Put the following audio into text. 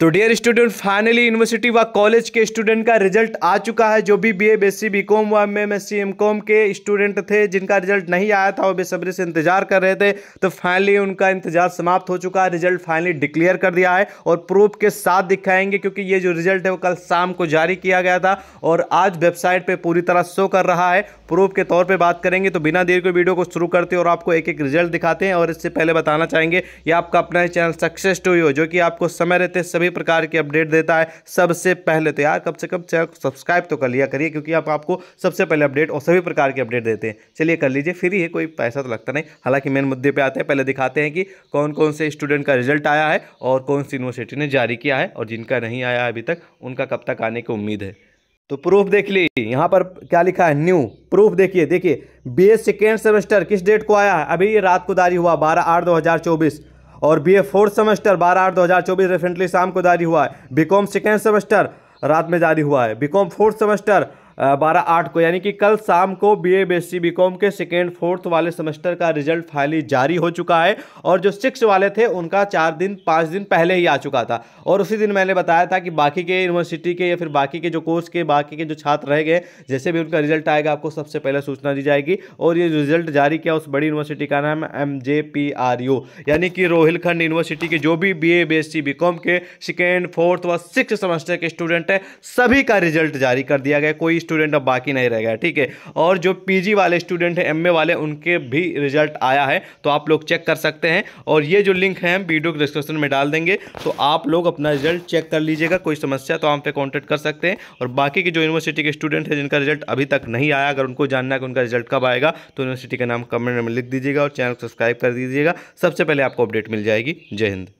तो dear student finally university व college के स्टूडेंट का रिजल्ट आ चुका है जो भी बी ए बीकॉम व M M S C M com के स्टूडेंट थे जिनका रिजल्ट नहीं आया था वो बेसब्री से इंतजार कर रहे थे तो फाइनली उनका इंतजार समाप्त हो चुका है रिजल्ट फाइनली डिक्लेयर कर दिया है और प्रूफ के साथ दिखाएंगे क्योंकि ये जो रिजल्ट है वो कल शाम को जारी किया गया था और आज वेबसाइट पर पूरी तरह शो कर रहा है प्रूफ के तौर पर बात करेंगे तो बिना देर के वीडियो को शुरू करते और आपको एक एक रिजल्ट दिखाते हैं और इससे पहले बताना चाहेंगे ये आपका अपना चैनल सक्सेस टू हो जो कि आपको समय रहते सभी सभी प्रकार की अपडेट देता है सबसे पहले तो यार कब से कब चैनल को सब्सक्राइब तो कर लिया करिए क्योंकि आप आपको सबसे पहले अपडेट और सभी प्रकार के अपडेट देते हैं चलिए कर लीजिए फ्री है कोई पैसा तो लगता नहीं हालांकि मेन मुद्दे पर आते हैं पहले दिखाते हैं कि कौन कौन से स्टूडेंट का रिजल्ट आया है और कौन सी यूनिवर्सिटी ने जारी किया है और जिनका नहीं आया अभी तक उनका कब तक आने की उम्मीद है तो प्रूफ देख ली यहाँ पर क्या लिखा है न्यू प्रूफ देखिए देखिए बी एस सेकेंड सेमेस्टर किस डेट को आया है अभी ये रात को जारी हुआ बारह आठ दो हज़ार चौबीस और बी ए फोर्थ सेमेस्टर बारह आठ दो हज़ार चौबीस रिसेंटली शाम को जारी हुआ है बीकॉम सेकेंड सेमेस्टर रात में जारी हुआ है बीकॉम फोर्थ सेमेस्टर बारह आठ को यानी कि कल शाम को B A B S C B com के सेकेंड फोर्थ वाले सेमेस्टर का रिजल्ट फाइनली जारी हो चुका है और जो सिक्स वाले थे उनका चार दिन पाँच दिन पहले ही आ चुका था और उसी दिन मैंने बताया था कि बाकी के यूनिवर्सिटी के या फिर बाकी के जो कोर्स के बाकी के जो छात्र रह गए जैसे भी उनका रिजल्ट आएगा आपको सबसे पहले सूचना दी जाएगी और ये रिजल्ट जारी किया उस बड़ी यूनिवर्सिटी का नाम M J P R U यानी कि रोहिलखंड यूनिवर्सिटी के जो भी B A B S C B com के सेकेंड फोर्थ व सिक्स सेमेस्टर के स्टूडेंट हैं सभी का रिजल्ट जारी कर दिया गया कोई स्टूडेंट अब बाकी नहीं रह गया ठीक है और जो पीजी वाले स्टूडेंट हैं एमए वाले उनके भी रिजल्ट आया है तो आप लोग चेक कर सकते हैं और ये जो लिंक है हम वीडियो के डिस्क्रिप्शन में डाल देंगे तो आप लोग अपना रिजल्ट चेक कर लीजिएगा कोई समस्या तो हम पे कॉन्टैक्ट कर सकते हैं और बाकी के जो यूनिवर्सिटी के स्टूडेंट हैं जिनका रिजल्ट अभी तक नहीं आया अगर उनको जानना है कि उनका रिजल्ट कब आएगा तो यूनिवर्सिटी का नाम कमेंट में लिख दीजिएगा और चैनल को सब्सक्राइब कर दीजिएगा सबसे पहले आपको अपडेट मिल जाएगी जय हिंद